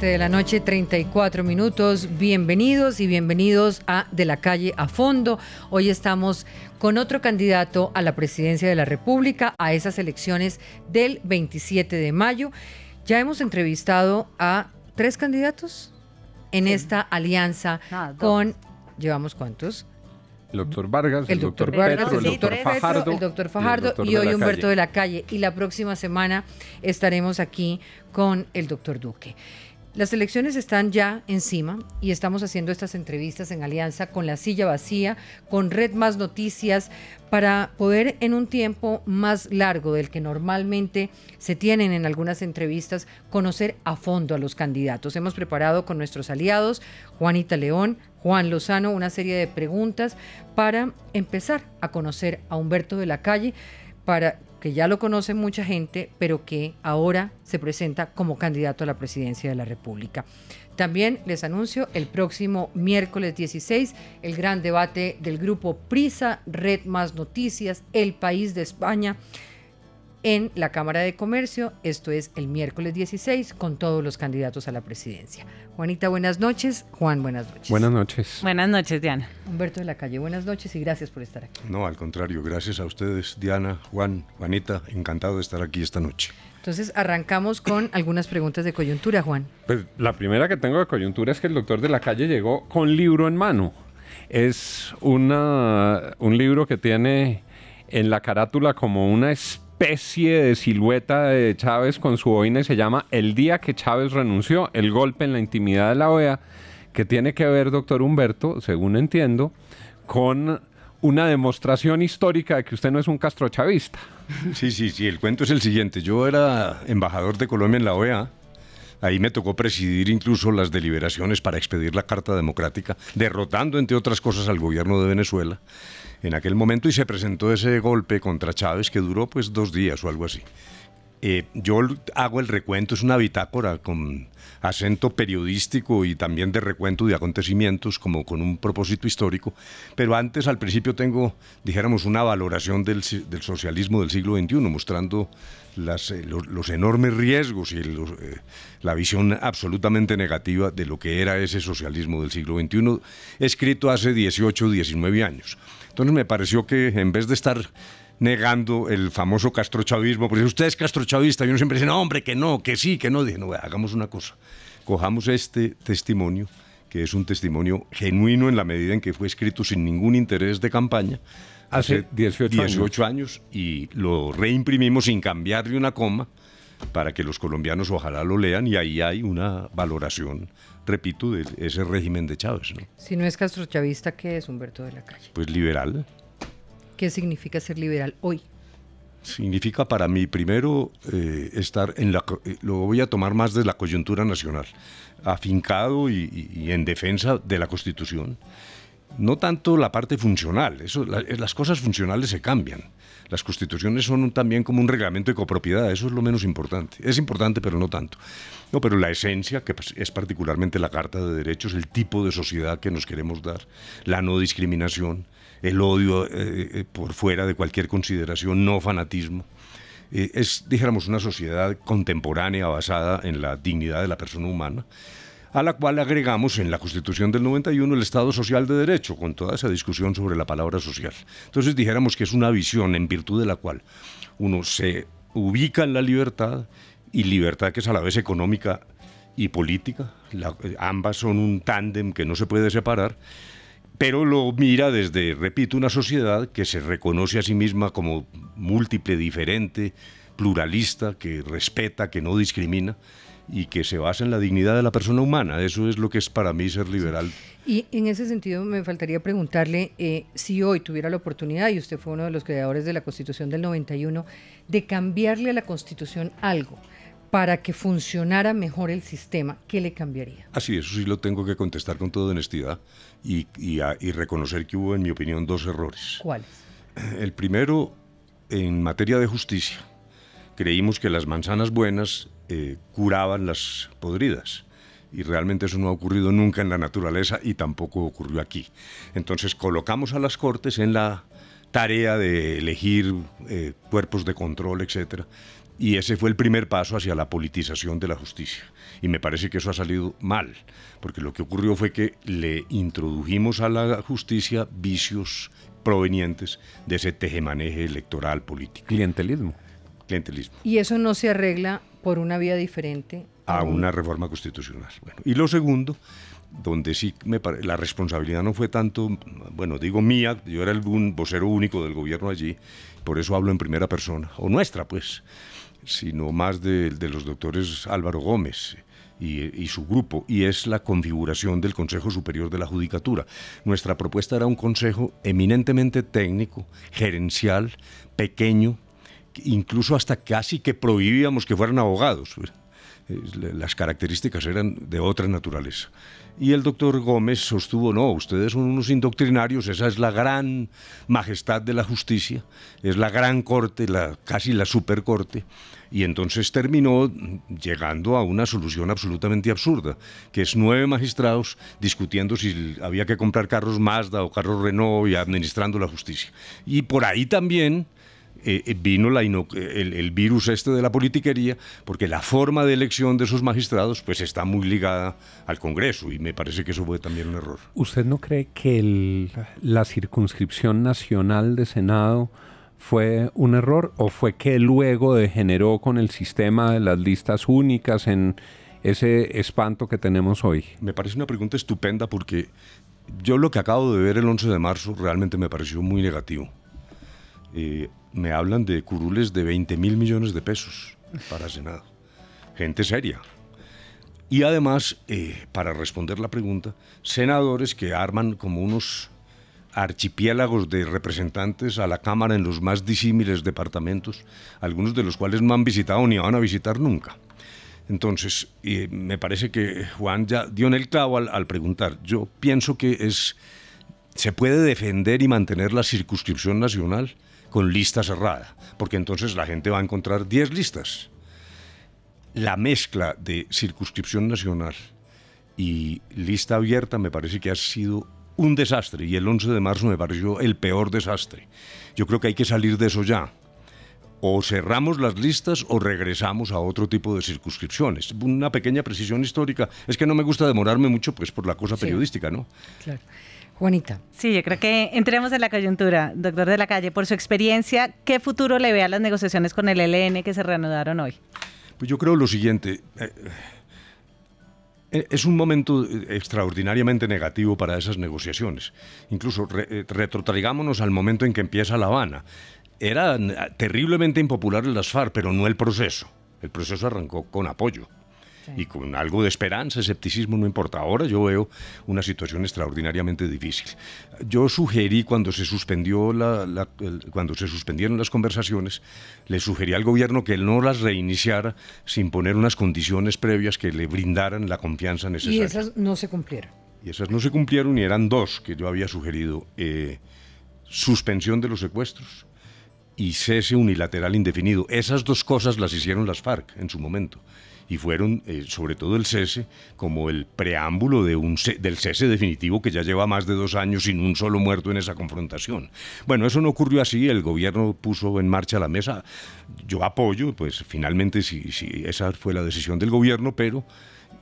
de la noche, 34 minutos. Bienvenidos y bienvenidos a De la calle a fondo. Hoy estamos con otro candidato a la presidencia de la República a esas elecciones del 27 de mayo. Ya hemos entrevistado a tres candidatos en esta alianza ah, con, ¿llevamos cuántos? el doctor Vargas, el, doctor, el, doctor Fajardo, el doctor Fajardo y, hoy Humberto de la Calle. Y la próxima semana estaremos aquí con el doctor Duque. Las elecciones están ya encima y estamos haciendo estas entrevistas en alianza con La Silla Vacía, con Red Más Noticias, para poder en un tiempo más largo del que normalmente se tienen en algunas entrevistas, conocer a fondo a los candidatos. Hemos preparado con nuestros aliados, Juanita León, Juan Lozano, una serie de preguntas para empezar a conocer a Humberto de la Calle, para que ya lo conoce mucha gente, pero que ahora se presenta como candidato a la presidencia de la República. También les anuncio el próximo miércoles 16 el gran debate del grupo Prisa, Red Más Noticias, El País de España, en la Cámara de Comercio. Esto es el miércoles 16 con todos los candidatos a la presidencia. Juanita, buenas noches. Juan, buenas noches. Buenas noches. Buenas noches, Diana. Humberto de la Calle, buenas noches y gracias por estar aquí. No, al contrario, gracias a ustedes, Diana, Juan, Juanita, encantado de estar aquí esta noche. Entonces arrancamos con algunas preguntas de coyuntura, Juan. Pues la primera que tengo de coyuntura es que el doctor de la calle llegó con libro en mano. Es una, un libro que tiene en la carátula como una especie especie de silueta de Chávez con su boina se llama El día que Chávez renunció, el golpe en la intimidad de la OEA, que tiene que ver, doctor Humberto, según entiendo, con una demostración histórica de que usted no es un castrochavista. Sí, sí, sí, el cuento es el siguiente. Yo era embajador de Colombia en la OEA. Ahí me tocó presidir incluso las deliberaciones para expedir la Carta Democrática, derrotando, entre otras cosas, al gobierno de Venezuela en aquel momento y se presentó ese golpe contra Chávez que duró pues dos días o algo así. Eh, yo hago el recuento, es una bitácora con acento periodístico y también de recuento de acontecimientos, como con un propósito histórico. Pero antes, al principio, tengo, dijéramos, una valoración del, socialismo del siglo XXI, mostrando eh, los, enormes riesgos y eh, la visión absolutamente negativa de lo que era ese socialismo del siglo XXI, escrito hace 18, 19 años. Entonces me pareció que en vez de estar negando el famoso castrochavismo, porque usted es castrochavista, y uno siempre dice, no, hombre, que no, que sí, que no. Dije, no, hagamos una cosa, cojamos este testimonio, que es un testimonio genuino en la medida en que fue escrito sin ningún interés de campaña, hace 18, años. y lo reimprimimos sin cambiarle una coma para que los colombianos ojalá lo lean y ahí hay una valoración, repito, de ese régimen de Chávez. Si no es Castro Chavista, ¿qué es Humberto de la Calle? Pues liberal. ¿Qué significa ser liberal hoy? Significa para mí, primero, eh, estar en la... Eh, lo voy a tomar más desde la coyuntura nacional, afincado y en defensa de la Constitución no tanto la parte funcional, eso, eh, las cosas funcionales se cambian. Las constituciones son también como un reglamento de copropiedad, eso es lo menos importante. Es importante, pero no tanto. No, pero la esencia, que pues, es particularmente la Carta de Derechos, el tipo de sociedad que nos queremos dar, la no discriminación, el odio eh, eh, por fuera de cualquier consideración, no fanatismo. es, dijéramos, una sociedad contemporánea basada en la dignidad de la persona humana a la cual agregamos en la Constitución del 91 el Estado Social de Derecho, con toda esa discusión sobre la palabra social. Entonces dijéramos que es una visión en virtud de la cual uno se ubica en la libertad y libertad que es a la vez económica y política, eh, ambas son un tándem que no se puede separar, pero lo mira desde, repito, una sociedad que se reconoce a sí misma como múltiple, diferente, pluralista, que respeta, que no discrimina y que se basa en la dignidad de la persona humana. Eso es lo que es para mí ser liberal. Y en ese sentido me faltaría preguntarle eh, si hoy tuviera la oportunidad, y usted fue uno de los creadores de la Constitución del 91, de cambiarle a la Constitución algo para que funcionara mejor el sistema, ¿qué le cambiaría? Así, eso sí lo tengo que contestar con toda honestidad y, y reconocer que hubo, en mi opinión, dos errores. ¿Cuáles? El primero, en materia de justicia, creímos que las manzanas buenas eh, curaban las podridas. Y realmente eso no ha ocurrido nunca en la naturaleza y tampoco ocurrió aquí. Entonces colocamos a las Cortes en la tarea de elegir eh, cuerpos de control, etcétera, y ese fue el primer paso hacia la politización de la justicia. Y me parece que eso ha salido mal, porque lo que ocurrió fue que le introdujimos a la justicia vicios provenientes de ese tejemaneje electoral político. Clientelismo. Clientelismo. Y eso no se arregla por una vía diferente. A una reforma constitucional. y lo segundo, donde sí me la responsabilidad no fue tanto, bueno, digo mía, yo era el un vocero único del gobierno allí, por eso hablo en primera persona, o nuestra pues, sino más de, los doctores Álvaro Gómez. y, su grupo, y es la configuración del Consejo Superior de la Judicatura. Nuestra propuesta era un consejo eminentemente técnico, gerencial, pequeño, incluso hasta casi que prohibíamos que fueran abogados. Las características eran de otra naturaleza. Y el doctor Gómez sostuvo, no, ustedes son unos indoctrinarios, esa es la gran majestad de la justicia, es la gran corte, la, casi la supercorte. Y entonces terminó llegando a una solución absolutamente absurda, que es nueve magistrados discutiendo si había que comprar carros Mazda o carros Renault y administrando la justicia. Y por ahí también eh, eh, vino eh, el, virus este de la politiquería, porque la forma de elección de esos magistrados pues está muy ligada al Congreso y me parece que eso fue también un error. ¿Usted no cree que la circunscripción nacional de Senado fue un error o fue que luego degeneró con el sistema de las listas únicas en ese espanto que tenemos hoy? Me parece una pregunta estupenda porque yo lo que acabo de ver el 11 de marzo realmente me pareció muy negativo. Eh, me hablan de curules de 20 mil millones de pesos para Senado. Gente seria. Y además, eh, para responder la pregunta, senadores que arman como unos archipiélagos de representantes a la Cámara en los más disímiles departamentos, algunos de los cuales no han visitado ni van a visitar nunca. Entonces, eh, me parece que Juan ya dio en el clavo al, preguntar. Yo pienso que es, se puede defender y mantener la circunscripción nacional con lista cerrada, porque entonces la gente va a encontrar 10 listas. La mezcla de circunscripción nacional y lista abierta me parece que ha sido un desastre y el 11 de marzo me pareció el peor desastre. Yo creo que hay que salir de eso ya. O cerramos las listas o regresamos a otro tipo de circunscripciones. Una pequeña precisión histórica. Es que no me gusta demorarme mucho, pues por la cosa periodística, ¿no? claro. Juanita. Sí, yo creo que entremos en la coyuntura, doctor de la calle, por su experiencia, ¿qué futuro le ve a las negociaciones con el LN que se reanudaron hoy? Pues yo creo lo siguiente. Eh, eh, es un momento extraordinariamente negativo para esas negociaciones. Incluso eh, al momento en que empieza La Habana. Era terriblemente impopular el FARC, pero no el proceso. El proceso arrancó con apoyo y con algo de esperanza, escepticismo, no importa. Ahora yo veo una situación extraordinariamente difícil. Yo sugerí cuando se suspendió cuando se suspendieron las conversaciones, le sugerí al gobierno que él no las reiniciara sin poner unas condiciones previas que le brindaran la confianza necesaria. Y esas no se cumplieron. Y esas no se cumplieron y eran dos que yo había sugerido. Eh, suspensión de los secuestros y cese unilateral indefinido. Esas dos cosas las hicieron las FARC en su momento y fueron eh, sobre todo el cese como el preámbulo de un del cese definitivo que ya lleva más de dos años sin un solo muerto en esa confrontación. Bueno, eso no ocurrió así, el gobierno puso en marcha la mesa, yo apoyo, pues finalmente si, si esa fue la decisión del gobierno, pero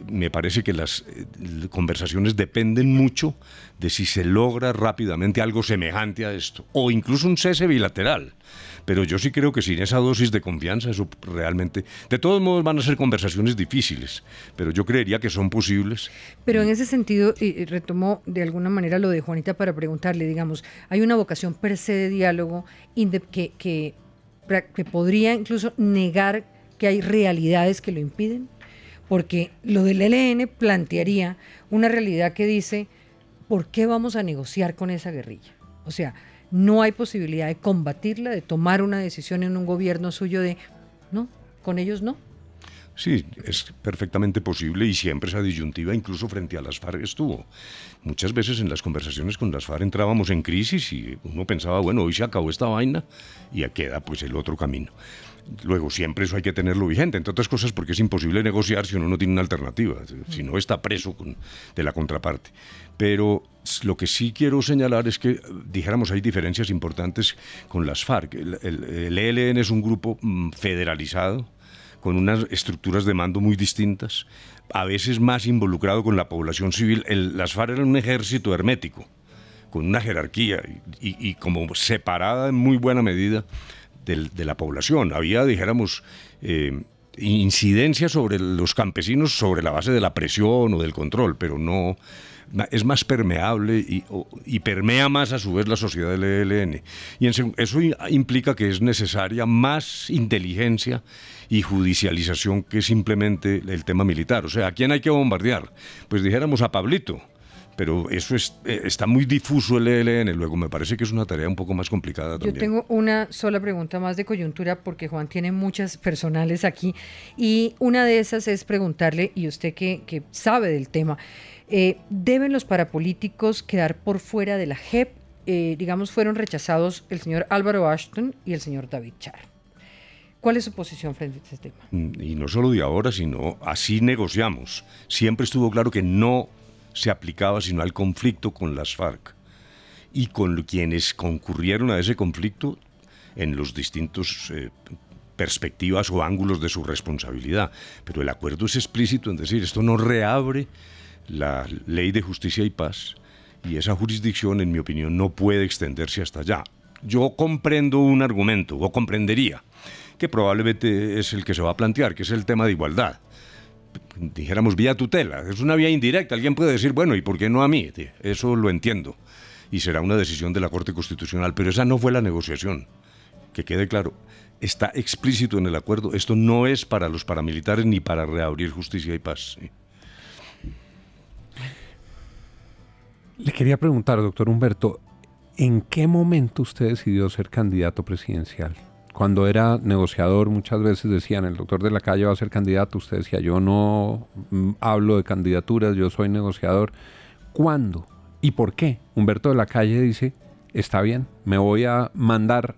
me parece que las eh, conversaciones dependen mucho de si se logra rápidamente algo semejante a esto, o incluso un cese bilateral pero yo sí creo que sin esa dosis de confianza, eso realmente, de todos modos van a ser conversaciones difíciles, pero yo creería que son posibles. Pero en ese sentido, y retomo de alguna manera lo de Juanita para preguntarle, digamos, hay una vocación per se de diálogo que, que podría incluso negar que hay realidades que lo impiden, porque lo del L.N. plantearía una realidad que dice, ¿por qué vamos a negociar con esa guerrilla? O sea, no hay posibilidad de combatirla, de tomar una decisión en un gobierno suyo de, no, con ellos no, Sí, es perfectamente posible y siempre esa disyuntiva, incluso frente a las FARC, estuvo. Muchas veces en las conversaciones con las FARC entrábamos en crisis y uno pensaba, bueno, hoy se acabó esta vaina y queda pues el otro camino. Luego, siempre eso hay que tenerlo vigente, entre otras cosas porque es imposible negociar si uno no tiene una alternativa, si no está preso con, de la contraparte. Pero lo que sí quiero señalar es que, dijéramos, hay diferencias importantes con las FARC. El, el, el ELN es un grupo mm, federalizado, con unas estructuras de mando muy distintas, a veces más involucrado con la población civil. El, las FARC eran un ejército hermético, con una jerarquía y, como separada en muy buena medida de la población. Había, dijéramos, eh, incidencia sobre los campesinos sobre la base de la presión o del control, pero no es más permeable y, y, permea más a su vez la sociedad del ELN. Y eso implica que es necesaria más inteligencia y judicialización que es simplemente el tema militar. O sea, ¿a quién hay que bombardear? Pues dijéramos a Pablito pero eso es, eh, está muy difuso el ELN. Luego me parece que es una tarea un poco más complicada también. Yo tengo una sola pregunta más de coyuntura porque Juan tiene muchas personales aquí y una de esas es preguntarle, y usted que, sabe del tema, eh, ¿deben los parapolíticos quedar por fuera de la JEP? Eh, digamos, fueron rechazados el señor Álvaro Ashton y el señor David Char. ¿Cuál es su posición frente a este tema? Mm, y no solo de ahora, sino así negociamos. Siempre estuvo claro que no se aplicaba sino al conflicto con las FARC y con quienes concurrieron a ese conflicto en los distintos eh, perspectivas o ángulos de su responsabilidad. Pero el acuerdo es explícito en decir, esto no reabre la ley de justicia y paz y esa jurisdicción, en mi opinión, no puede extenderse hasta allá. Yo comprendo un argumento, o comprendería, que probablemente es el que se va a plantear, que es el tema de igualdad. Dijéramos vía tutela, es una vía indirecta. Alguien puede decir, bueno, ¿y por qué no a mí? Eso lo entiendo. Y será una decisión de la Corte Constitucional, pero esa no fue la negociación. Que quede claro, está explícito en el acuerdo, esto no es para los paramilitares ni para reabrir justicia y paz. Le quería preguntar, doctor Humberto, ¿en qué momento usted decidió ser candidato presidencial? cuando era negociador muchas veces decían, el doctor de la calle va a ser candidato, usted decía, yo no mm, hablo de candidaturas, yo soy negociador. ¿Cuándo y por qué? Humberto de la calle dice, está bien, me voy a mandar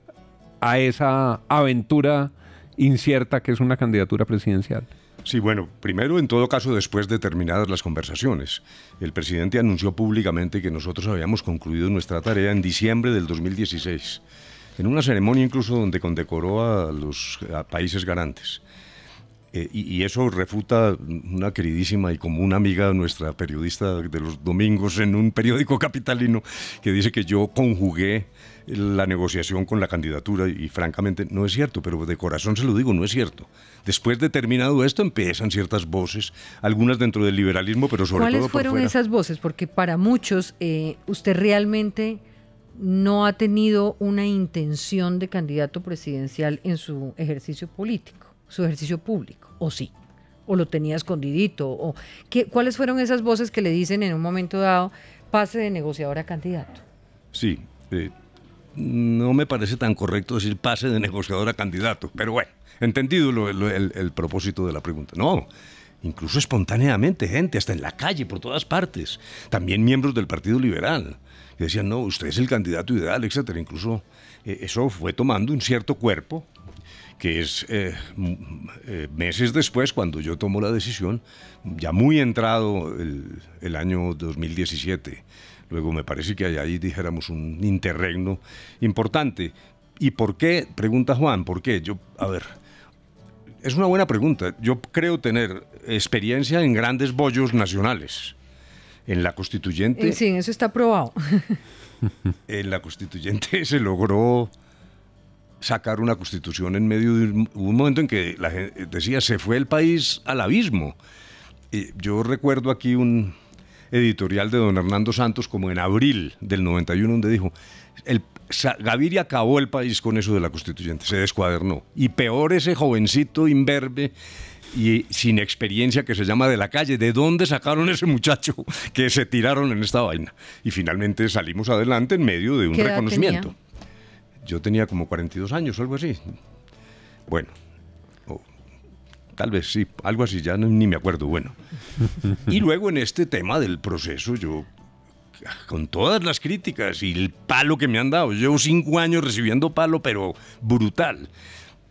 a esa aventura incierta que es una candidatura presidencial. Sí, bueno, primero, en todo caso, después de terminadas las conversaciones, el presidente anunció públicamente que nosotros habíamos concluido nuestra tarea en diciembre del 2016 en una ceremonia incluso donde condecoró a los países garantes. Eh, y, eso refuta una queridísima y como una amiga nuestra periodista de los domingos en un periódico capitalino que dice que yo conjugué la negociación con la candidatura y, francamente no es cierto, pero de corazón se lo digo, no es cierto. Después de terminado esto empiezan ciertas voces, algunas dentro del liberalismo, pero sobre todo... ¿Cuáles fueron esas voces? Porque para muchos eh, usted realmente no ha tenido una intención de candidato presidencial en su ejercicio político, su ejercicio público, o sí, o lo tenía escondidito, o ¿qué, cuáles fueron esas voces que le dicen en un momento dado pase de negociador a candidato. Sí, eh, no me parece tan correcto decir pase de negociador a candidato, pero bueno, entendido el propósito de la pregunta. No, incluso espontáneamente, gente, hasta en la calle, por todas partes, también miembros del Partido Liberal decían, no, usted es el candidato ideal, etcétera. Incluso eh, eso fue tomando un cierto cuerpo, que es eh, eh, meses después, cuando yo tomo la decisión, ya muy entrado el, año 2017. Luego me parece que hay ahí, dijéramos, un interregno importante. ¿Y por qué? Pregunta Juan, ¿por qué? Yo, a ver, es una buena pregunta. Yo creo tener experiencia en grandes bollos nacionales en la constituyente. Sí, eso está aprobado. en la constituyente se logró sacar una constitución en medio de un, momento en que la gente decía se fue el país al abismo. yo recuerdo aquí un editorial de don Hernando Santos como en abril del 91 donde dijo, el, Gaviria acabó el país con eso de la constituyente, se descuadernó. Y peor ese jovencito imberbe y sin experiencia que se llama de la calle. ¿De dónde sacaron ese muchacho que se tiraron en esta vaina? Y finalmente salimos adelante en medio de un reconocimiento. Yo tenía como 42 años algo así. Bueno, tal vez sí, algo así, ya ni me acuerdo, bueno. Y luego en este tema del proceso, yo, con todas las críticas y el palo que me han dado, llevo cinco años recibiendo palo, pero brutal.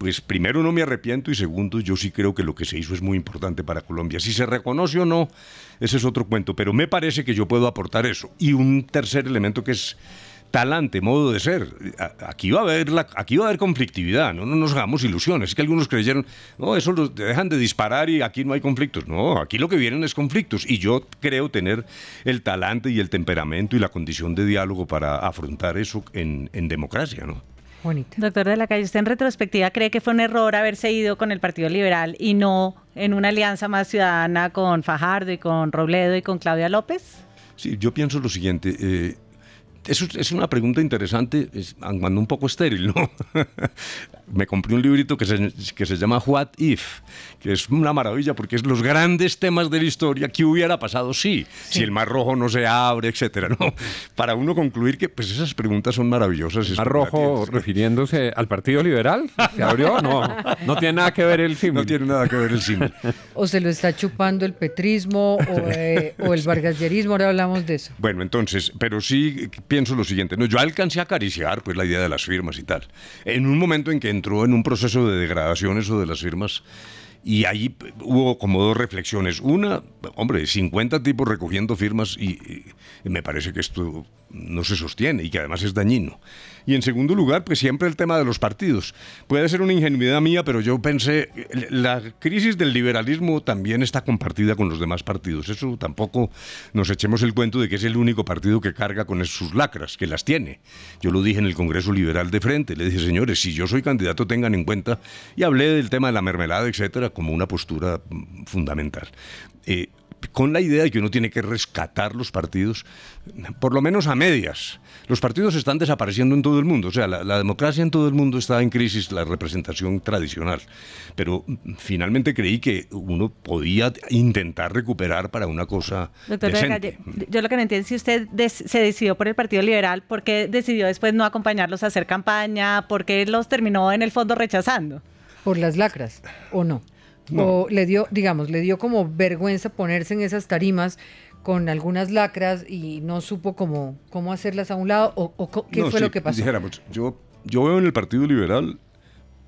Pues primero no me arrepiento y segundo yo sí creo que lo que se hizo es muy importante para Colombia. Si se reconoce o no, ese es otro cuento, pero me parece que yo puedo aportar eso. Y un tercer elemento que es talante, modo de ser. Aquí va a haber, la, aquí va a haber conflictividad, ¿no? nos hagamos ilusiones. Es que algunos creyeron, no, eso los dejan de disparar y aquí no hay conflictos. No, aquí lo que vienen es conflictos. Y yo creo tener el talante y el temperamento y la condición de diálogo para afrontar eso en, en democracia, ¿no? Doctor de la Calle, usted en retrospectiva cree que fue un error haberse ido con el Partido Liberal y no en una alianza más ciudadana con Fajardo y con Robledo y con Claudia López. Sí, yo pienso lo siguiente. Eh, es una pregunta interesante, es, un poco estéril, ¿no? Me compré un librito que se, que se llama What If, que es una maravilla porque es los grandes temas de la historia, ¿qué hubiera pasado sí, si el Mar Rojo no se abre, etcétera, ¿no? Para uno concluir que pues esas preguntas son maravillosas. El Mar Rojo refiriéndose al Partido Liberal, ¿se abrió? No, no tiene nada que ver el cine No tiene nada que ver el cine O se lo está chupando el petrismo o, eh, el vargallerismo, ahora hablamos de eso. Bueno, entonces, pero sí pienso lo siguiente. No, yo alcancé a acariciar pues, la idea de las firmas y tal. En un momento en que entró en un proceso de degradación eso de las firmas, y ahí hubo como dos reflexiones. Una, hombre, 50 tipos recogiendo firmas y me parece que esto no se sostiene y que además es dañino. Y en segundo lugar, pues siempre el tema de los partidos. Puede ser una ingenuidad mía, pero yo pensé, la crisis del liberalismo también está compartida con los demás partidos. Eso tampoco nos echemos el cuento de que es el único partido que carga con sus lacras, que las tiene. Yo lo dije en el Congreso Liberal de frente, le dije, señores, si yo soy candidato, tengan en cuenta, y hablé del tema de la mermelada, etcétera, como una postura mm, fundamental. Eh, con la idea de que uno tiene que rescatar los partidos, por lo menos a medias. Los partidos están desapareciendo en todo el mundo, o sea, la, democracia en todo el mundo está en crisis, la representación tradicional. Pero mm, finalmente creí que uno podía intentar recuperar para una cosa. Doctor, Yo, lo que no entiendo es si usted se decidió por el Partido Liberal, ¿por qué decidió después no acompañarlos a hacer campaña? ¿Por qué los terminó en el fondo rechazando? Por las lacras, ¿o no? O le dio, digamos, le dio como vergüenza ponerse en esas tarimas con algunas lacras y no supo cómo, cómo hacerlas a un lado o, qué fue lo que pasó. Pues, yo, yo veo en el Partido Liberal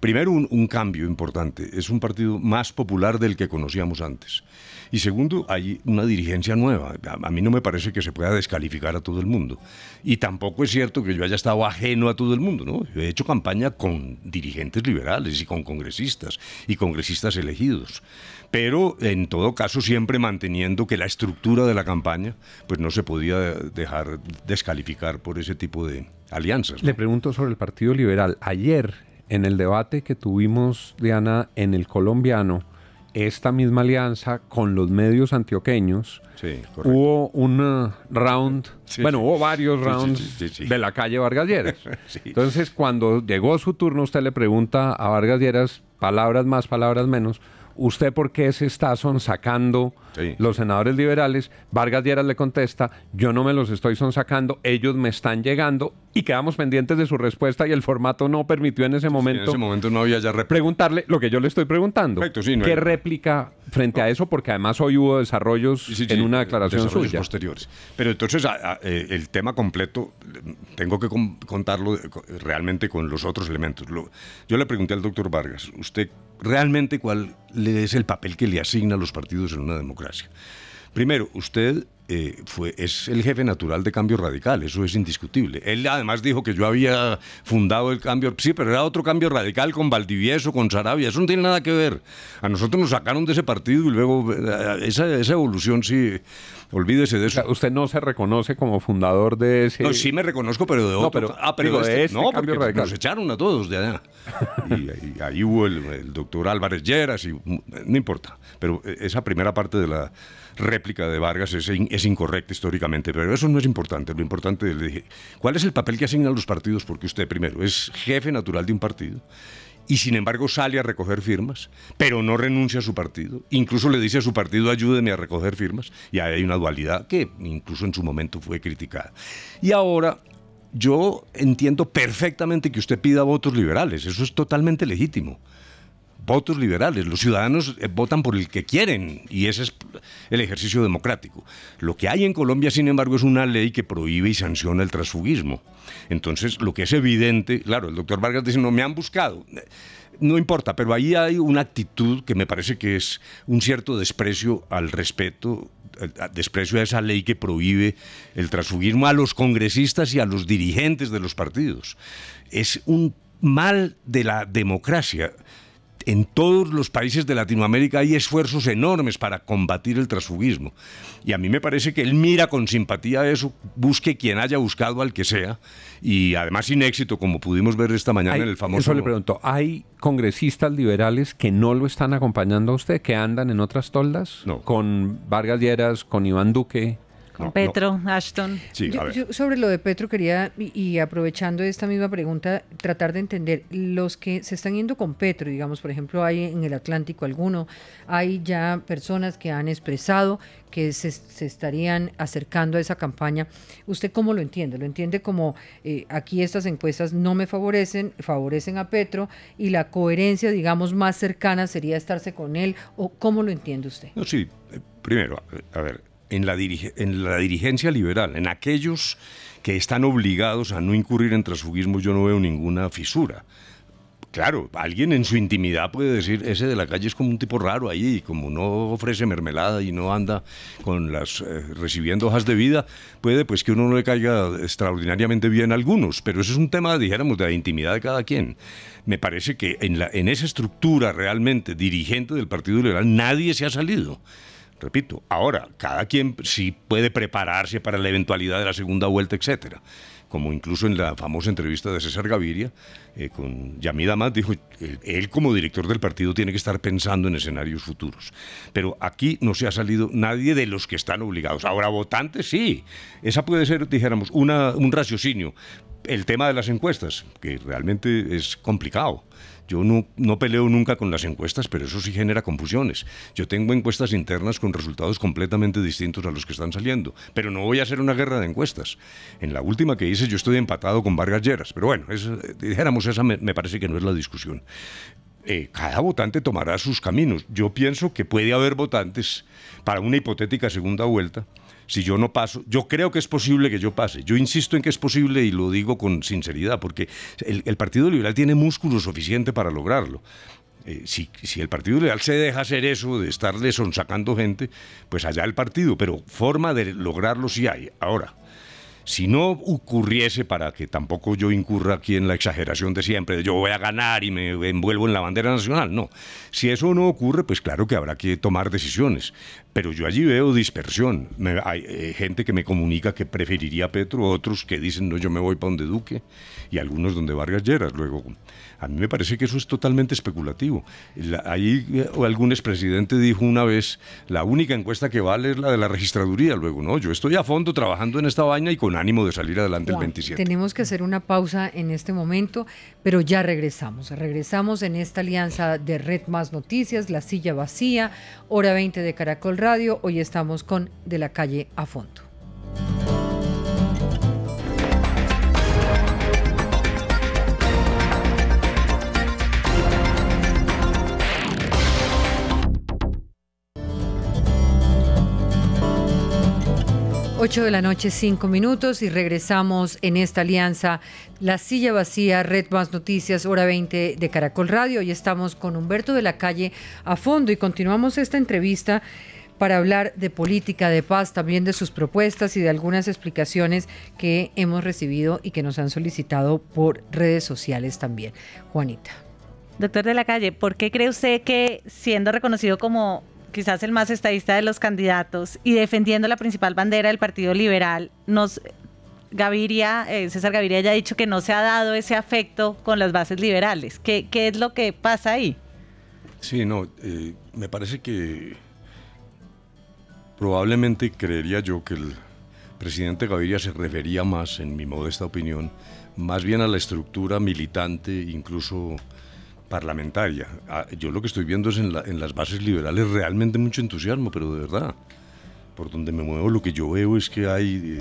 primero, un, cambio importante. Es un partido más popular del que conocíamos antes. Y segundo, hay una dirigencia nueva. A, mí no me parece que se pueda descalificar a todo el mundo. Y tampoco es cierto que yo haya estado ajeno a todo el mundo. ¿no? he hecho campaña con dirigentes liberales y con congresistas y congresistas elegidos. Pero en todo caso, siempre manteniendo que la estructura de la campaña pues no se podía dejar descalificar por ese tipo de alianzas. Le pregunto sobre el Partido Liberal. Ayer en el debate que tuvimos, Diana, en el colombiano, esta misma alianza con los medios antioqueños. hubo un uh, round, bueno, hubo varios rounds de la calle Vargas Lleras. Entonces, cuando llegó su turno, usted le pregunta a Vargas Lleras, palabras más, palabras menos, ¿usted por qué se está sonsacando los senadores liberales? Vargas Lleras le contesta, yo no me los estoy sonsacando, ellos me están llegando y quedamos pendientes de su respuesta y el formato no permitió en ese momento, ese momento no había ya preguntarle lo que yo le estoy preguntando. ¿Qué réplica frente a eso? Porque además hoy hubo desarrollos en una eh, declaración desarrollos suya. posteriores. Pero entonces eh, el tema completo tengo que contarlo eh, realmente con los otros elementos. yo le pregunté al doctor Vargas, ¿usted realmente cuál es el papel que le asignan los partidos en una democracia. Primero, usted eh, fue, es el jefe natural de Cambio Radical, eso es indiscutible. Él además dijo que yo había fundado el cambio, sí, pero era otro cambio radical con Valdivieso, con Sarabia, eso no tiene nada que ver. A nosotros nos sacaron de ese partido y luego eh, esa, esa evolución sí Olvídese de eso. usted no se reconoce como fundador de ese. No, sí me reconozco, pero de otro. pero, ah, pero este, este no, porque nos echaron a todos de allá. y, ahí hubo el, doctor Álvarez Lleras, y, no importa. Pero eh, esa primera parte de la réplica de Vargas es, incorrecta históricamente, pero eso no es importante. Lo importante, es... dije, ¿cuál es el papel que asignan los partidos? Porque usted, primero, es jefe natural de un partido y sin embargo sale a recoger firmas, pero no renuncia a su partido. Incluso le dice a su partido, ayúdeme a recoger firmas, y ahí hay una dualidad que incluso en su momento fue criticada. Y ahora yo entiendo perfectamente que usted pida votos liberales, eso es totalmente legítimo votos liberales. Los ciudadanos eh, votan por el que quieren y ese es el ejercicio democrático. Lo que hay en Colombia, sin embargo, es una ley que prohíbe y sanciona el transfugismo. Entonces, lo que es evidente, claro, el doctor Vargas dice, no, me han buscado. No importa, pero ahí hay una actitud que me parece que es un cierto desprecio al respeto, eh, desprecio a esa ley que prohíbe el transfugismo a los congresistas y a los dirigentes de los partidos. Es un mal de la democracia en todos los países de Latinoamérica hay esfuerzos enormes para combatir el transfugismo. Y a mí me parece que él mira con simpatía eso, busque quien haya buscado al que sea, y además sin éxito, como pudimos ver esta mañana en el famoso... Eso le pregunto, ¿hay congresistas liberales que no lo están acompañando a usted, que andan en otras toldas? No. Con Vargas Lleras, con Iván Duque... Petro, Ashton. sobre lo de Petro quería, y, aprovechando esta misma pregunta, tratar de entender, los que se están yendo con Petro, digamos, por ejemplo, hay en el Atlántico alguno, hay ya personas que han expresado que se, estarían acercando a esa campaña. ¿Usted cómo lo entiende? ¿Lo entiende como eh, aquí estas encuestas no me favorecen, favorecen a Petro y la coherencia, digamos, más cercana sería estarse con él? ¿O cómo lo entiende usted? No, sí, eh, primero, eh, a ver en la, dirigencia liberal, en aquellos que están obligados a no incurrir en transfugismo, yo no veo ninguna fisura. Claro, alguien en su intimidad puede decir, ese de la calle es como un tipo raro ahí, como no ofrece mermelada y no anda con las eh, recibiendo hojas de vida, puede pues que uno no le caiga extraordinariamente bien a algunos, pero eso es un tema, dijéramos, de la intimidad de cada quien. Me parece que la, en esa estructura realmente dirigente del Partido Liberal nadie se ha salido. Repito, ahora, cada quien sí puede prepararse para la eventualidad de la segunda vuelta, etcétera como incluso en la famosa entrevista de César Gaviria eh, con Yamida más dijo, él, como director del partido tiene que estar pensando en escenarios futuros. Pero aquí no se ha salido nadie de los que están obligados. Ahora, votantes sí. Esa puede ser, dijéramos, un raciocinio. El tema de las encuestas, que realmente es complicado. Yo no, no peleo nunca con las encuestas, pero eso sí genera confusiones. Yo tengo encuestas internas con resultados completamente distintos a los que están saliendo, pero no voy a hacer una guerra de encuestas. En la última que hice yo estoy empatado con Vargas Lleras, pero bueno, es, dijéramos esa me, parece que no es la discusión. Eh, cada votante tomará sus caminos. Yo pienso que puede haber votantes para una hipotética segunda vuelta si yo no paso, yo creo que es posible que yo pase. Yo insisto en que es posible y lo digo con sinceridad, porque el, Partido Liberal tiene músculo suficiente para lograrlo. Eh, si, si, el Partido Liberal se deja hacer eso de estarle sacando gente, pues allá el partido, pero forma de lograrlo sí hay. Ahora, si no ocurriese, para que tampoco yo incurra aquí en la exageración de siempre, yo voy a ganar y me envuelvo en la bandera nacional, no. Si eso no ocurre, pues claro que habrá que tomar decisiones. Pero yo allí veo dispersión. hay eh, gente que me comunica que preferiría Petro, otros que dicen, no, yo me voy para donde Duque, y algunos donde Vargas Lleras. Luego, a mí me parece que eso es totalmente especulativo. ahí eh, algún expresidente dijo una vez, la única encuesta que vale es la de la registraduría. Luego, no, yo estoy a fondo trabajando en esta vaina y con ánimo de salir adelante el 27. Tenemos que hacer una pausa en este momento, pero ya regresamos. Regresamos en esta alianza de Red Más Noticias, La Silla Vacía, Hora 20 de Caracol Radio. Hoy estamos con De la Calle a Fondo. 8 de la noche, 5 minutos y regresamos en esta alianza La Silla Vacía, Red Más Noticias, hora 20 de Caracol Radio. Hoy estamos con Humberto de la Calle a fondo y continuamos esta entrevista para hablar de política, de paz, también de sus propuestas y de algunas explicaciones que hemos recibido y que nos han solicitado por redes sociales también. Juanita. Doctor de la Calle, ¿por qué cree usted que siendo reconocido como quizás el más estadista de los candidatos, y defendiendo la principal bandera del Partido Liberal, nos Gaviria, eh, César Gaviria ya ha dicho que no se ha dado ese afecto con las bases liberales. ¿Qué, es lo que pasa ahí? Sí, no, eh, me parece que probablemente creería yo que el presidente Gaviria se refería más, en mi modesta opinión, más bien a la estructura militante, incluso parlamentaria. Ah, yo lo que estoy viendo es en, las bases liberales realmente mucho entusiasmo, pero de verdad, por donde me muevo lo que yo veo es que hay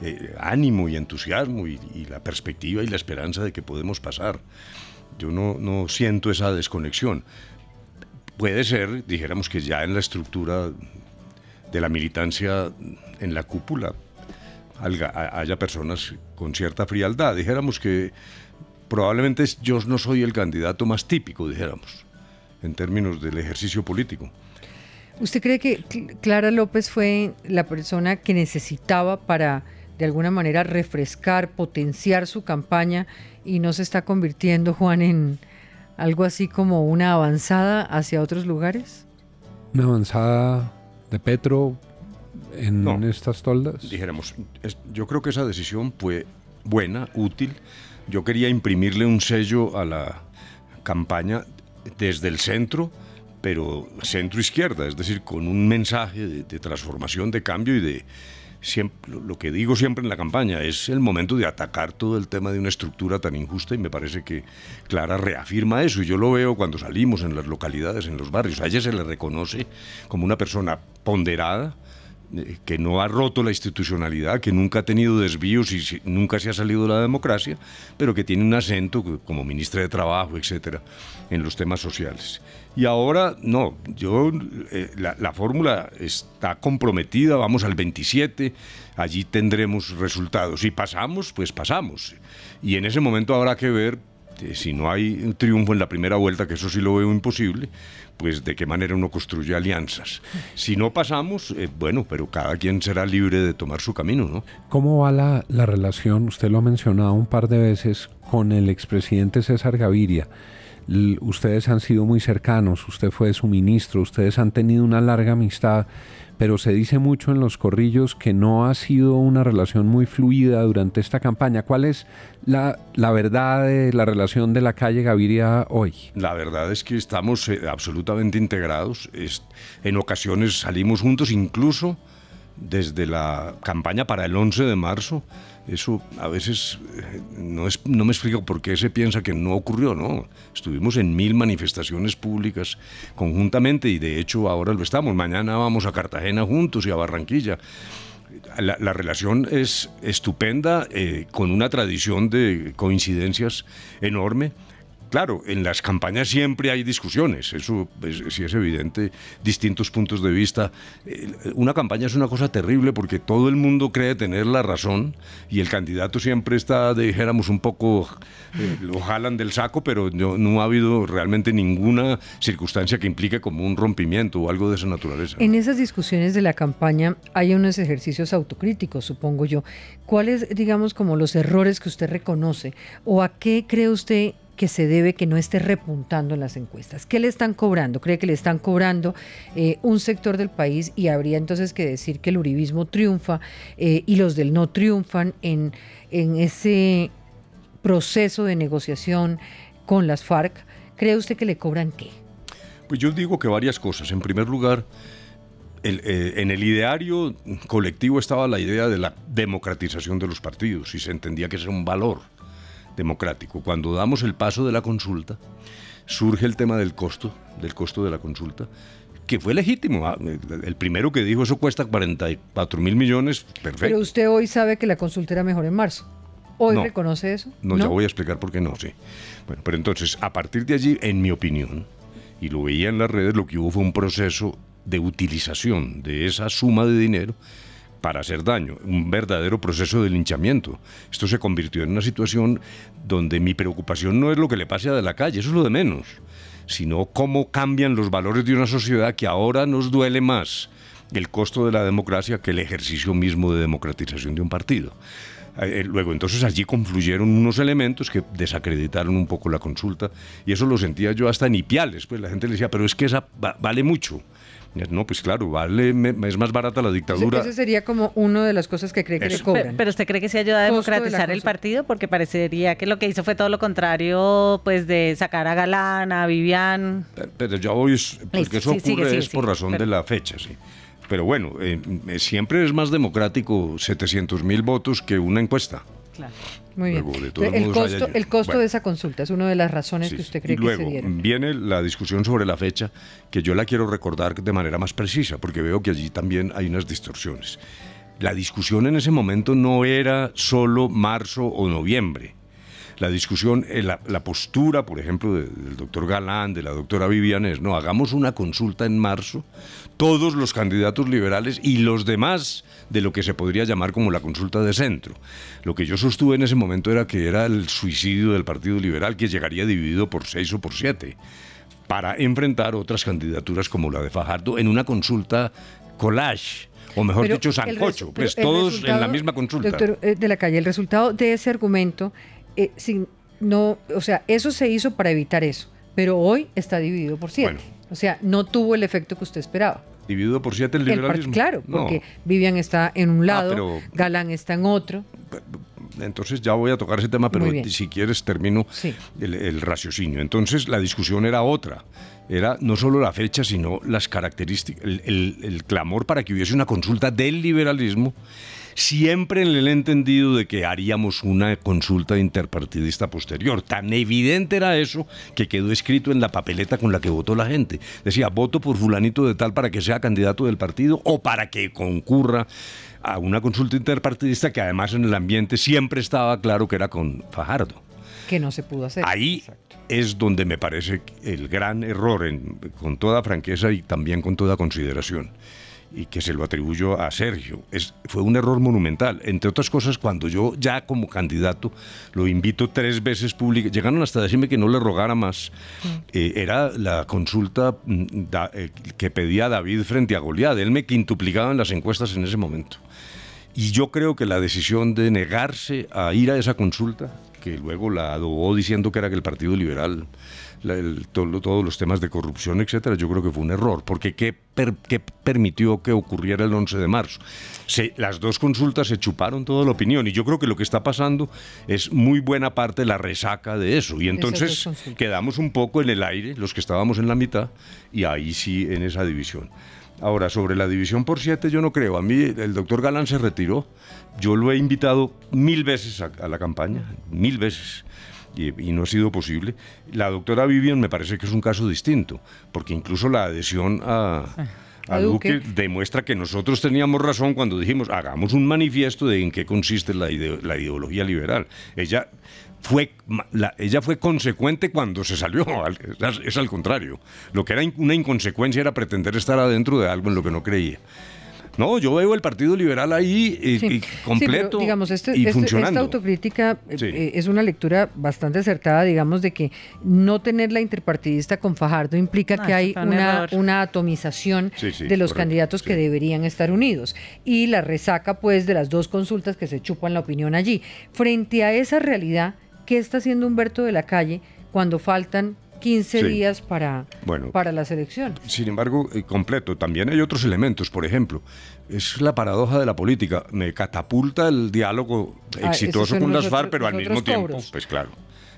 eh, eh, ánimo y entusiasmo y, la perspectiva y la esperanza de que podemos pasar. Yo no siento esa desconexión. Puede ser, dijéramos que ya en la estructura de la militancia en la cúpula haya personas con cierta frialdad. Dijéramos que probablemente yo no soy el candidato más típico, dijéramos, en términos del ejercicio político. ¿Usted cree que Clara López fue la persona que necesitaba para de alguna manera refrescar, potenciar su campaña y no se está convirtiendo, Juan, en algo así como una avanzada hacia otros lugares? Una avanzada de Petro en estas toldas. Dijéramos, yo creo que esa decisión fue buena, útil. Yo quería imprimirle un sello a la campaña desde el centro, pero centro-izquierda, es decir, con un mensaje de, transformación, de cambio y de, Siempre, lo que digo siempre en la campaña, es el momento de atacar todo el tema de una estructura tan injusta y me parece que Clara reafirma eso. Y yo lo veo cuando salimos en las localidades, en los barrios. A ella se le reconoce como una persona ponderada, eh, que no ha roto la institucionalidad, que nunca ha tenido desvíos y nunca se ha salido de la democracia, pero que tiene un acento como ministra de Trabajo, etcétera, en los temas sociales. Y ahora, no, yo, eh, la, la fórmula está comprometida, vamos al 27, allí tendremos resultados. Si pasamos, pues pasamos. Y en ese momento habrá que ver si no hay un triunfo en la primera vuelta, que eso sí lo veo imposible, pues de qué manera uno construye alianzas. Si no pasamos, eh, bueno, pero cada quien será libre de tomar su camino, ¿no? ¿Cómo va la, la relación, usted lo ha mencionado un par de veces, con el expresidente César Gaviria? ustedes han sido muy cercanos, usted fue su ministro, ustedes han tenido una larga amistad pero se dice mucho en los corrillos que no ha sido una relación muy fluida durante esta campaña. ¿Cuál es la, verdad de la relación de la calle Gaviria hoy? La verdad es que estamos eh, absolutamente integrados. en ocasiones salimos juntos, incluso desde la campaña para el 11 de marzo. Eso a veces eh, no, me explico por qué se piensa que no ocurrió, ¿no? Estuvimos en mil manifestaciones públicas conjuntamente y de hecho ahora lo estamos. Mañana vamos a Cartagena juntos y a Barranquilla. La, relación es estupenda, eh, con una tradición de coincidencias enorme claro, en las campañas siempre hay discusiones, eso sí es, evidente, distintos puntos de vista. Eh, una campaña es una cosa terrible porque todo el mundo cree tener la razón y el candidato siempre está, dijéramos, un poco, eh, lo jalan del saco, pero no, ha habido realmente ninguna circunstancia que implique como un rompimiento o algo de esa naturaleza. En esas discusiones de la campaña hay unos ejercicios autocríticos, supongo yo. ¿Cuáles, digamos, como los errores que usted reconoce o a qué cree usted que se debe que no esté repuntando en las encuestas. ¿Qué le están cobrando? ¿Cree que le están cobrando eh, un sector del país y habría entonces que decir que el uribismo triunfa eh, y los del no triunfan en, ese proceso de negociación con las FARC? ¿Cree usted que le cobran qué? Pues yo digo que varias cosas. En primer lugar, eh, en el ideario colectivo estaba la idea de la democratización de los partidos y se entendía que era un valor democrático. Cuando damos el paso de la consulta, surge el tema del costo, del costo de la consulta, que fue legítimo. Ah, el primero que dijo eso cuesta 44 mil millones, perfecto. Pero usted hoy sabe que la consulta era mejor en marzo. ¿Hoy reconoce eso? No, no, ya voy a explicar por qué no, sí. Bueno, pero entonces, a partir de allí, en mi opinión, y lo veía en las redes, lo que hubo fue un proceso de utilización de esa suma de dinero para hacer daño, un verdadero proceso de linchamiento. Esto se convirtió en una situación donde mi preocupación no es lo que le pase a de la calle, eso es lo de menos, sino cómo cambian los valores de una sociedad que ahora nos duele más el costo de la democracia que el ejercicio mismo de democratización de un partido. Eh, eh, luego, entonces allí confluyeron unos elementos que desacreditaron un poco la consulta y eso lo sentía yo hasta en Ipiales, pues la gente le decía, pero es que esa vale mucho no, pues claro, vale, es más barata la dictadura. Eso sería como una de las cosas que cree que le cobran. Pero, usted cree que se ayuda a democratizar el partido porque parecería que lo que hizo fue todo lo contrario, pues de sacar a Galán, a Vivian. Pero, yo ya porque eso ocurre es por razón de la fecha, sí pero bueno, eh, eh, siempre es más democrático 700.000 mil votos que una encuesta el, costo, de esa consulta es una de las razones que usted cree que se dieron. Viene la discusión sobre la fecha, que yo la quiero recordar de manera más precisa, porque veo que allí también hay unas distorsiones. La discusión en ese momento no era solo marzo o noviembre la discusión, eh, la, postura, por ejemplo, del doctor Galán, de la doctora es, no, hagamos una consulta en marzo, todos los candidatos liberales y los demás de lo que se podría llamar como la consulta de centro. Lo que yo sostuve en ese momento era que era el suicidio del Partido Liberal, que llegaría dividido por seis o por siete para enfrentar otras candidaturas como la de Fajardo en una consulta collage o mejor dicho, sancocho, pues todos en la misma consulta. Eh, de la calle, el resultado de ese argumento eh, no, o sea, eso se hizo para evitar eso, pero hoy está dividido por siete. O sea, no tuvo el efecto que usted esperaba. Dividido por siete el liberalismo. claro, porque Vivian está en un ah, lado, Galán está en otro. Entonces ya voy a tocar ese tema, pero si quieres termino el, raciocinio. Entonces la discusión era otra era no solo la fecha, sino las características, el, clamor para que hubiese una consulta del liberalismo siempre en el entendido de que haríamos una consulta interpartidista posterior. Tan evidente era eso que quedó escrito en la papeleta con la que votó la gente. Decía, voto por fulanito de tal para que sea candidato del partido o para que concurra a una consulta interpartidista que además en el ambiente siempre estaba claro que era con Fajardo. Que no se pudo hacer. Ahí es donde me parece el gran error, con toda franqueza y también con toda consideración y que se lo atribuyo a Sergio. Es, fue un error monumental. Entre otras cosas, cuando yo ya como candidato lo invito tres veces pública, llegaron hasta decirme que no le rogara más. Mm. Eh, era la consulta mm, eh, que pedía David frente a Goliad, Él me quintuplicaba en las encuestas en ese momento. Y yo creo que la decisión de negarse a ir a esa consulta que luego la adobó diciendo que era que el Partido Liberal, el, todos los temas de corrupción, etcétera, yo creo que fue un error, porque ¿qué, qué permitió que ocurriera el 11 de marzo? las dos consultas se chuparon toda la opinión y yo creo que lo que está pasando es muy buena parte la resaca de eso y entonces quedamos un poco en el aire, los que estábamos en la mitad, y ahí sí en esa división. Ahora, sobre la división por siete, yo no creo. A mí, el doctor Galán se retiró. Yo lo he invitado mil veces a, la campaña, mil veces. Y, no ha sido posible. La doctora Vivian me parece que es un caso distinto, porque incluso la adhesión a, Duque. demuestra que nosotros teníamos razón cuando dijimos, hagamos un manifiesto de en qué consiste la, la ideología liberal. Ella fue, la, ella fue consecuente cuando se salió, es, al contrario. Lo que era una inconsecuencia era pretender estar adentro de algo en lo que no creía. No, yo veo el Partido Liberal ahí y completo digamos, este, y este, funcionando. Esta autocrítica eh, eh, es una lectura bastante acertada, digamos, de que no tener la interpartidista con Fajardo implica que hay una, atomización de los candidatos que deberían estar unidos y la resaca, pues, de las dos consultas que se chupan la opinión allí. Frente a esa realidad, ¿qué está haciendo Humberto de la Calle cuando faltan 15 días para, para la selección. Sin embargo, eh, completo. También hay otros elementos. Por ejemplo, es la paradoja de la política. Me catapulta el diálogo ah, exitoso con las FARC, pero al mismo tiempo, pues claro,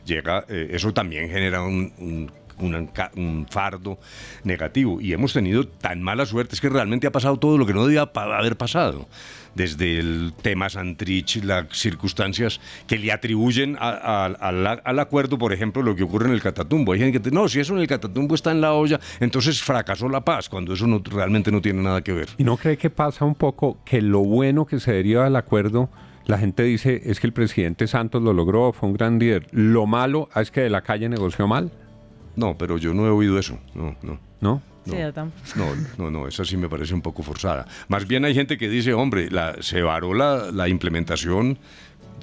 llega. Eh, eso también genera un un, fardo negativo. Y hemos tenido tan mala suerte, es que realmente ha pasado todo lo que no debía haber pasado. Desde el tema Santrich, las circunstancias que le atribuyen al acuerdo, por ejemplo, lo que ocurre en el Catatumbo. Hay gente que no, si eso en el Catatumbo está en la olla, entonces fracasó la paz, cuando eso realmente no tiene nada que ver. ¿Y no cree que pasa un poco que lo bueno que se deriva del acuerdo la gente dice es que el presidente Santos lo logró, fue un gran líder. Lo malo es que de la calle negoció mal. No, pero yo no he oído eso. No, no. ¿No? No, sí, no, no, no, esa sí me parece un poco forzada. Más bien hay gente que dice, hombre, la, se varó la, implementación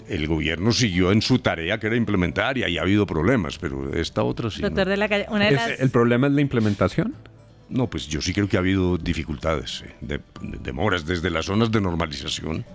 el gobierno siguió en su tarea que era implementar y ahí ha habido problemas, pero esta otra sí. ¿El problema es la implementación? No, pues yo sí creo que ha habido dificultades, eh, demoras desde las zonas de normalización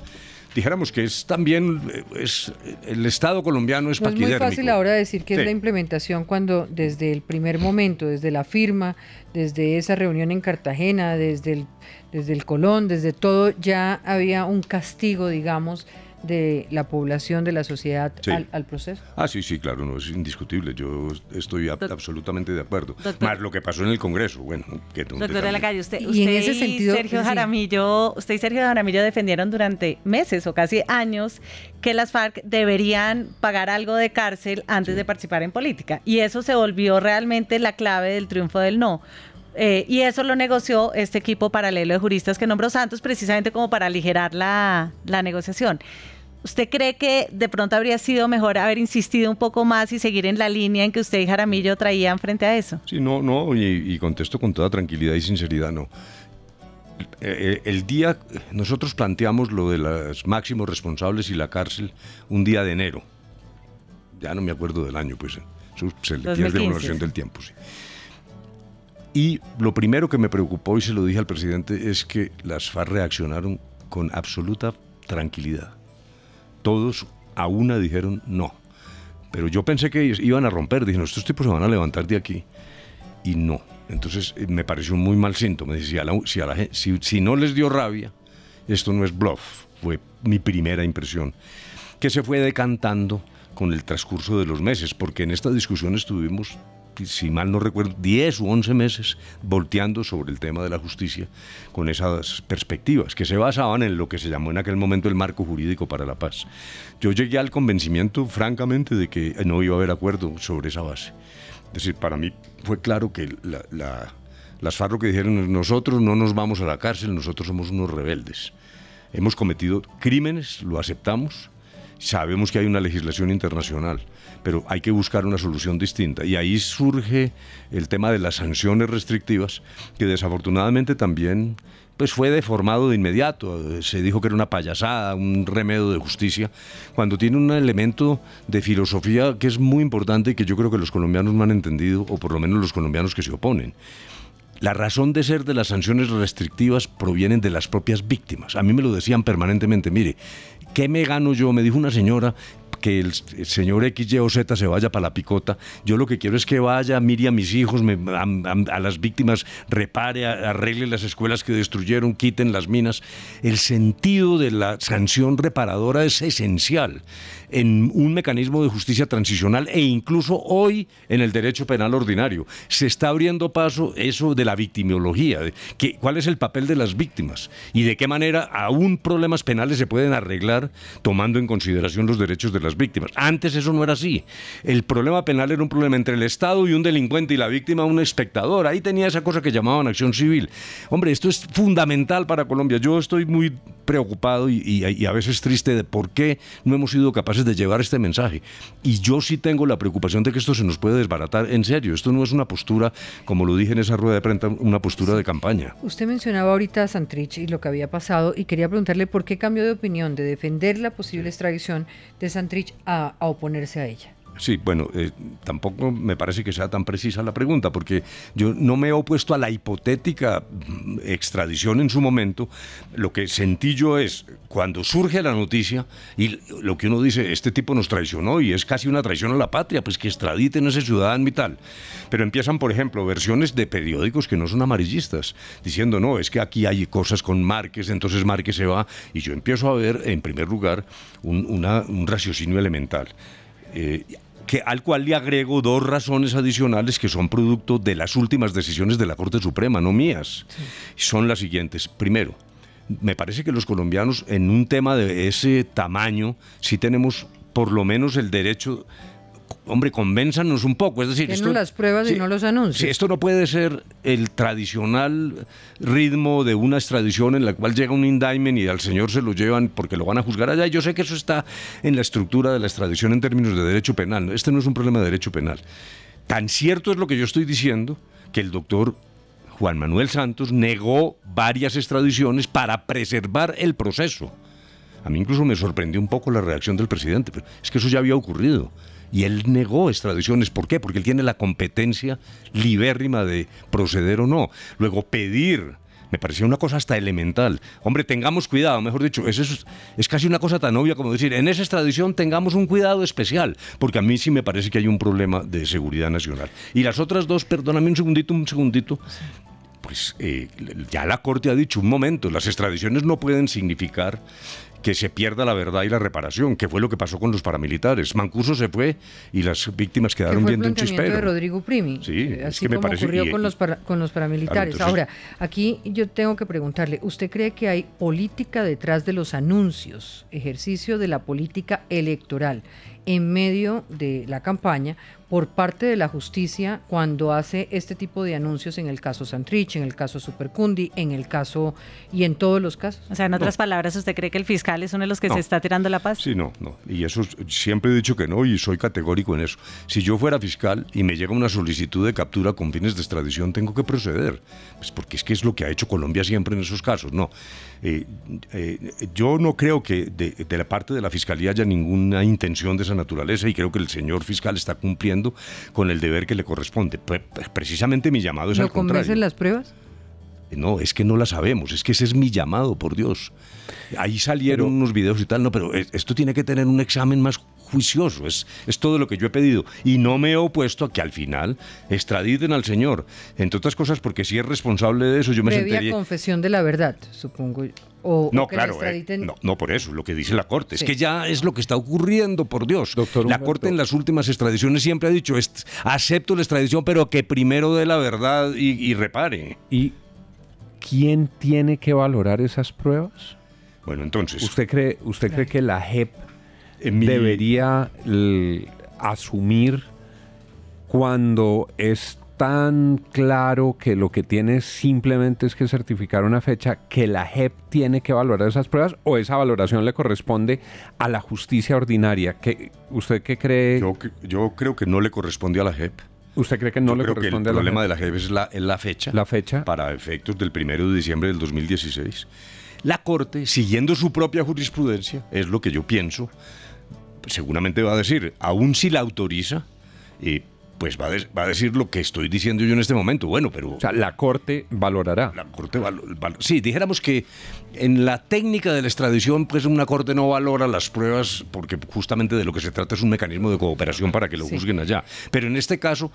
dijéramos que es también eh, es, el Estado colombiano es no Es muy fácil ahora decir que es la implementación cuando desde el primer momento, desde la firma, desde esa reunión en Cartagena, desde el, desde el Colón, desde todo, ya había un castigo, digamos, de la población, de la sociedad al, proceso? Ah, sí, sí, claro, no es indiscutible. Yo estoy absolutamente de acuerdo. Más lo que pasó en el Congreso, bueno, que Doctora calle, usted, usted, y, en ese sentido, Sergio Jaramillo, usted y Sergio Jaramillo defendieron durante meses o casi años que las FARC deberían pagar algo de cárcel antes de participar en política. Y eso se volvió realmente la clave del triunfo del no. Eh, y eso lo negoció este equipo paralelo de juristas que nombró Santos precisamente como para aligerar la, la negociación. ¿Usted cree que de pronto habría sido mejor haber insistido un poco más y seguir en la línea en que usted y Jaramillo traían frente a eso? Sí, no, no, y, contesto con toda tranquilidad y sinceridad, no. Eh, eh, el, día, nosotros planteamos lo de los máximos responsables y la cárcel un día de enero. Ya no me acuerdo del año, pues se le pierde la noción del tiempo. Sí. Y lo primero que me preocupó, y se lo dije al presidente, es que las FARC reaccionaron con absoluta tranquilidad todos a una dijeron no. Pero yo pensé que iban a romper, dijeron estos tipos se van a levantar de aquí. Y no. Entonces eh, me pareció un muy mal síntoma. Si, la, si, si no les dio rabia, esto no es bluff. Fue mi primera impresión. Que se fue decantando con el transcurso de los meses, porque en esta discusión estuvimos si mal no recuerdo, 10 u 11 meses volteando sobre el tema de la justicia con esas perspectivas que se basaban en lo que se llamó en aquel momento el marco jurídico para la paz. Yo llegué al convencimiento, francamente, de que no iba a haber acuerdo sobre esa base. Es decir, para mí fue claro que las farro que dijeron, nosotros no nos vamos a la cárcel, nosotros somos unos rebeldes. Hemos cometido crímenes, lo aceptamos, Sabemos que hay una legislación internacional, pero hay que buscar una solución distinta. Y ahí surge el tema de las sanciones restrictivas, que desafortunadamente también pues fue deformado de inmediato. Se dijo que era una payasada, un remedio de justicia, cuando tiene un elemento de filosofía que es muy importante y que yo creo que los colombianos no han entendido, o por lo menos los colombianos que se oponen. La razón de ser de las sanciones restrictivas provienen de las propias víctimas. A mí me lo decían permanentemente, mire, ¿qué me gano yo? Me dijo una señora que el, señor X, Y o Z se vaya para la picota. Yo lo que quiero es que vaya, mire a mis hijos, a, las víctimas, repare, arregle las escuelas que destruyeron, quiten las minas. El sentido de la sanción reparadora es esencial en un mecanismo de justicia transicional e incluso hoy en el derecho penal ordinario. Se está abriendo paso eso de la victimología, que, cuál es el papel de las víctimas y de qué manera aún problemas penales se pueden arreglar tomando en consideración los derechos de las víctimas. Antes eso no era así. El problema penal era un problema entre el Estado y un delincuente y la víctima un espectador. Ahí tenía esa cosa que llamaban acción civil. Hombre, esto es fundamental para Colombia. Yo estoy muy preocupado y, y a veces triste de por qué no hemos sido capaces de llevar este mensaje. Y yo sí tengo la preocupación de que esto se nos puede desbaratar. En serio, esto no es una postura, como lo dije en esa rueda de prensa, una postura de campaña. Usted mencionaba ahorita a Santrich y lo que había pasado y quería preguntarle por qué cambió de opinión de defender la posible extradición de Santrich a oponerse a ella. Sí, bueno, eh, tampoco me parece que sea tan precisa la pregunta, porque yo no me he opuesto a la hipotética mm, extradición en su momento. Lo que sentí yo es, cuando surge la noticia y lo que uno dice, este tipo nos traicionó y es casi una traición a la patria, pues que extraditen a ese ciudadano y tal. Pero empiezan, por ejemplo, versiones de periódicos que no son amarillistas, diciendo, no, es que aquí hay cosas con Márquez, entonces Márquez se va. Y yo empiezo a ver, en primer lugar, un, raciocinio elemental. Eh, que, al cual le agrego dos razones adicionales que son producto de las últimas decisiones de la Corte Suprema, no mías. Son las siguientes. Primero, me parece que los colombianos en un tema de ese tamaño si tenemos por lo menos el derecho hombre, convénzanos un poco. Es decir, esto, las pruebas y no los anuncios. esto no puede ser el tradicional ritmo de una extradición en la cual llega un indictment y al señor se lo llevan porque lo van a juzgar allá. Yo sé que eso está en la estructura de la extradición en términos de derecho penal. Este no es un problema de derecho penal. Tan cierto es lo que yo estoy diciendo que el doctor Juan Manuel Santos negó varias extradiciones para preservar el proceso. A mí incluso me sorprendió un poco la reacción del presidente, pero es que eso ya había ocurrido. Y él negó extradiciones. ¿Por qué? Porque él tiene la competencia libérrima de proceder o no. Luego, pedir me parecía una cosa hasta elemental. Hombre, tengamos cuidado, mejor dicho, es, casi una cosa tan obvia como decir, en esa extradición tengamos un cuidado especial, porque a mí sí me parece que hay un problema de seguridad nacional. Y las otras dos, perdóname un segundito, un segundito. Pues eh, ya la Corte ha dicho un momento, las extradiciones no pueden significar que se pierda la verdad y la reparación, que fue lo que pasó con los paramilitares. Mancuso se fue y las víctimas quedaron viendo el un chispero. de Rodrigo Primi. Sí, eh, así es que me ocurrió con, los con los paramilitares. Ahora, aquí yo tengo que preguntarle, ¿usted cree que hay política detrás de los anuncios, ejercicio de la política electoral en medio de la campaña? por parte de la justicia cuando hace este tipo de anuncios en el caso Santrich, en el caso Supercundi, en el caso y en todos los casos. O sea, en otras palabras, ¿usted cree que el fiscal es uno de los que se está tirando la paz? Sí, no, no. Y eso siempre he dicho que no y soy categórico en eso. Si yo fuera fiscal y me llega una solicitud de captura con fines de extradición, tengo que proceder. Pues porque es que es lo que ha hecho Colombia siempre en esos casos. No. Eh, eh, yo no creo que de, de la parte de la fiscalía haya ninguna intención de esa naturaleza y creo que el señor fiscal está cumpliendo con el deber que le corresponde. Precisamente mi llamado es al contrario. las pruebas? No, es que no la sabemos, es que ese es mi llamado, por Dios. Ahí salieron unos videos y tal, no, pero esto tiene que tener un examen más juicioso, es, es todo lo que yo he pedido. Y no me he opuesto a que al final extraditen al señor, entre otras cosas porque si es responsable de eso yo me sentiría... confesión de la verdad, supongo yo no, claro, eh, no, por eso, lo que dice la Corte. Es que ya es lo que está ocurriendo, por Dios. la Corte en las últimas extradiciones siempre ha dicho, acepto la extradición, pero que primero dé la verdad y, repare. ¿Y quién tiene que valorar esas pruebas? Bueno, entonces... ¿Usted cree, usted cree que la JEP eh, debería asumir cuando es tan claro que lo que tiene simplemente es que certificar una fecha, que la JEP tiene que valorar esas pruebas o esa valoración le corresponde a la justicia ordinaria? ¿Usted qué cree? Yo, yo creo que no le corresponde a la JEP. ¿Usted cree que no le corresponde que el problema e de la JEP es la, la fecha. La fecha. Para efectos del 1 de diciembre del 2016. La Corte, siguiendo su propia jurisprudencia, es lo que yo pienso, seguramente va a decir, aún si la autoriza, eh, pues va a, decir lo que estoy diciendo yo en este momento. Bueno, pero... O sea, la Corte valorará. La Corte Sí, dijéramos que en la técnica de la extradición, pues una Corte no valora las pruebas porque justamente de lo que se trata es un mecanismo de cooperación para que lo juzguen allá. Pero en este caso,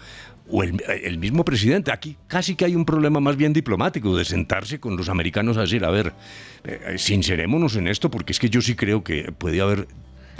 o el, mismo presidente, aquí casi que hay un problema más bien diplomático de sentarse con los americanos a decir, a ver, eh, sincerémonos en esto porque es que yo sí creo que puede haber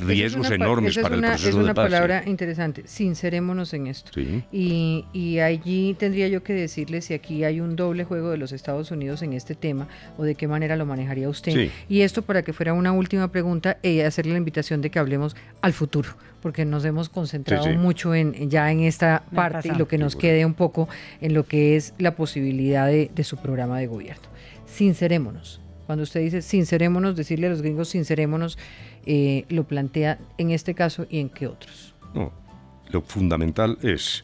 riesgos enormes para el proceso de paz. Es ¿eh? una palabra interesante, sincerémonos en esto. Y, allí tendría yo que decirle si aquí hay un doble juego de los Estados Unidos en este tema o de qué manera lo manejaría usted. Y esto para que fuera una última pregunta y eh, hacerle la invitación de que hablemos al futuro, porque nos hemos concentrado mucho en ya en esta parte y lo que nos quede un poco en lo que es la posibilidad de, de su programa de gobierno. Sincerémonos cuando usted dice sincerémonos, decirle a los gringos sincerémonos, eh, lo plantea en este caso y en qué otros. No, lo fundamental es,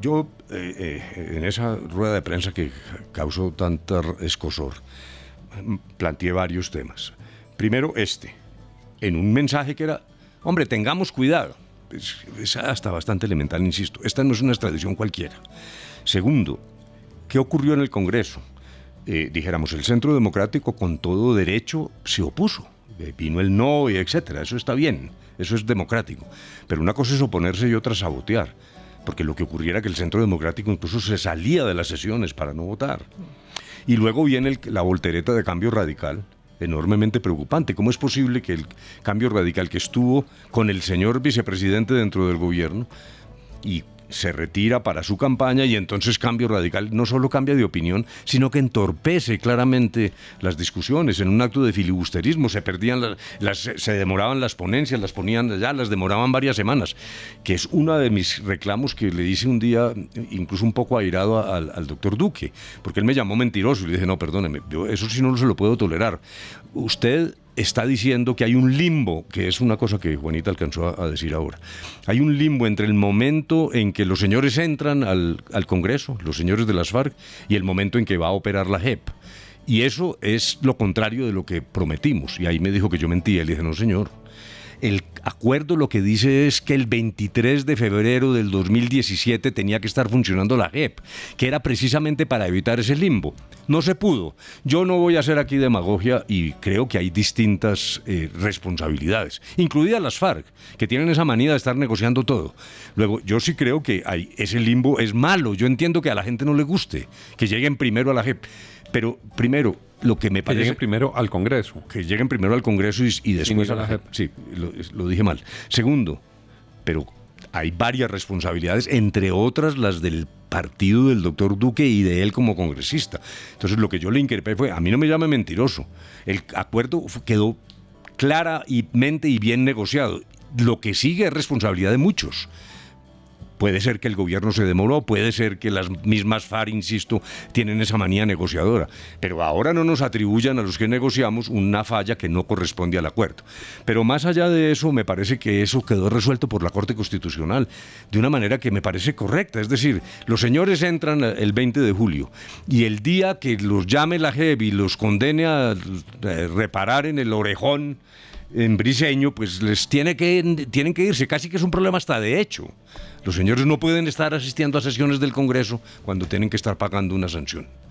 yo eh, eh, en esa rueda de prensa que causó tanta escosor, mm, planteé varios temas. Primero este, en un mensaje que era, hombre, tengamos cuidado. es, hasta bastante elemental, insisto. Esta no es una extradición cualquiera. Segundo, ¿qué ocurrió en el Congreso? Eh, dijéramos, el Centro Democrático con todo derecho se opuso. Eh, vino el no, y etcétera. Eso está bien, eso es democrático. Pero una cosa es oponerse y otra sabotear. Porque lo que ocurriera es que el Centro Democrático incluso se salía de las sesiones para no votar. Y luego viene la voltereta de cambio radical, enormemente preocupante. ¿Cómo es posible que el cambio radical que estuvo con el señor vicepresidente dentro del gobierno y se retira para su campaña y entonces Cambio Radical no solo cambia de opinión, sino que entorpece claramente las discusiones. En un acto de filibusterismo se perdían, las, se demoraban las ponencias, las ponían allá, las demoraban varias semanas, que es uno de mis reclamos que le hice un día, incluso un poco airado al, doctor Duque, porque él me llamó mentiroso y le dije, no, perdóneme, eso sí no se lo puedo tolerar. Usted está diciendo que hay un limbo, que es una cosa que Juanita alcanzó a, decir ahora. Hay un limbo entre el momento en que los señores entran al, Congreso, los señores de las FARC, y el momento en que va a operar la JEP. Y eso es lo contrario de lo que prometimos. Y ahí me dijo que yo mentía. Le dije, no, señor. El acuerdo lo que dice es que el 23 de febrero del 2017 tenía que estar funcionando la Gep, que era precisamente para evitar ese limbo. No se pudo. Yo no voy a hacer aquí demagogia y creo que hay distintas eh, responsabilidades, incluidas las FARC, que tienen esa manía de estar negociando todo. Luego, yo sí creo que ese limbo es malo. Yo entiendo que a la gente no le guste, que lleguen primero a la Gep. Pero primero, lo que me parece. Que lleguen primero al Congreso. Que lleguen primero al Congreso y, después a la Sí, lo, lo dije mal. Segundo, pero hay varias responsabilidades, entre otras las del partido del doctor Duque y de él como congresista. Entonces lo que yo le increpé fue, a mí no me llame mentiroso, el acuerdo quedó claramente y bien negociado. Lo que sigue es responsabilidad de muchos. Puede ser que el gobierno se demoró, puede ser que las mismas FAR insisto, tienen esa manía negociadora. Pero ahora no nos atribuyan a los que negociamos una falla que no corresponde al acuerdo. Pero más allá de eso, me parece que eso quedó resuelto por la Corte Constitucional de una manera que me parece correcta. Es decir, los señores entran el 20 de julio y el día que los llame la JEB y los condene a eh, reparar en el orejón, en Briseño, pues les tiene que, tienen que irse. Casi que es un problema hasta de hecho. Los señores no pueden estar asistiendo a sesiones del Congreso cuando tienen que estar pagando una sanción.